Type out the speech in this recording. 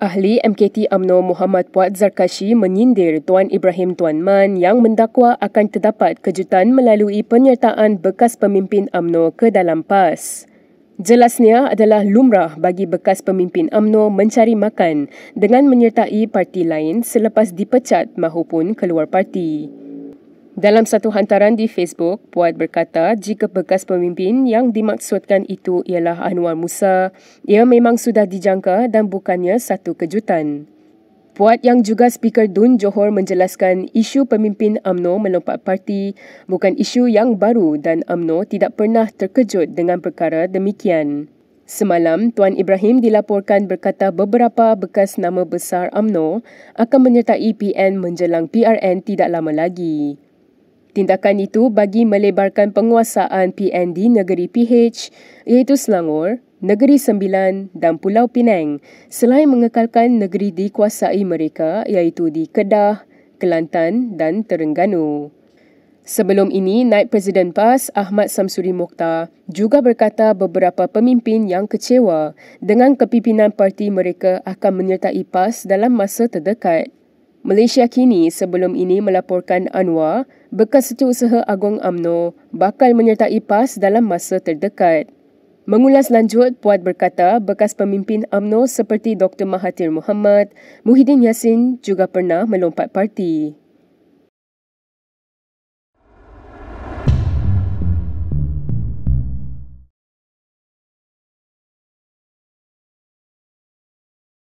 Ahli MKT Amno Muhammad Puat Zarkashi menyindir Tuan Ibrahim Tuan Man yang mendakwa akan terdapat kejutan melalui penyertaan bekas pemimpin Amno ke dalam PAS. Jelasnya adalah lumrah bagi bekas pemimpin Amno mencari makan dengan menyertai parti lain selepas dipecat mahupun keluar parti. Dalam satu hantaran di Facebook, Puat berkata jika bekas pemimpin yang dimaksudkan itu ialah Anwar Musa, ia memang sudah dijangka dan bukannya satu kejutan. Puat yang juga Speaker Dun Johor menjelaskan isu pemimpin AMNO melompat parti bukan isu yang baru dan AMNO tidak pernah terkejut dengan perkara demikian. Semalam, Tuan Ibrahim dilaporkan berkata beberapa bekas nama besar AMNO akan menyertai PN menjelang PRN tidak lama lagi. Tindakan itu bagi melebarkan penguasaan PND Negeri PH iaitu Selangor, Negeri Sembilan dan Pulau Pinang selain mengekalkan negeri dikuasai mereka iaitu di Kedah, Kelantan dan Terengganu. Sebelum ini, Naib Presiden PAS Ahmad Samsuri Mokhtar juga berkata beberapa pemimpin yang kecewa dengan kepimpinan parti mereka akan menyertai PAS dalam masa terdekat. Malaysia kini sebelum ini melaporkan Anwar, bekas setiausaha Agong AMNO, bakal menyertai PAS dalam masa terdekat. Mengulas lanjut, Puat berkata bekas pemimpin AMNO seperti Dr. Mahathir Mohamad, Muhyiddin Yassin juga pernah melompat parti.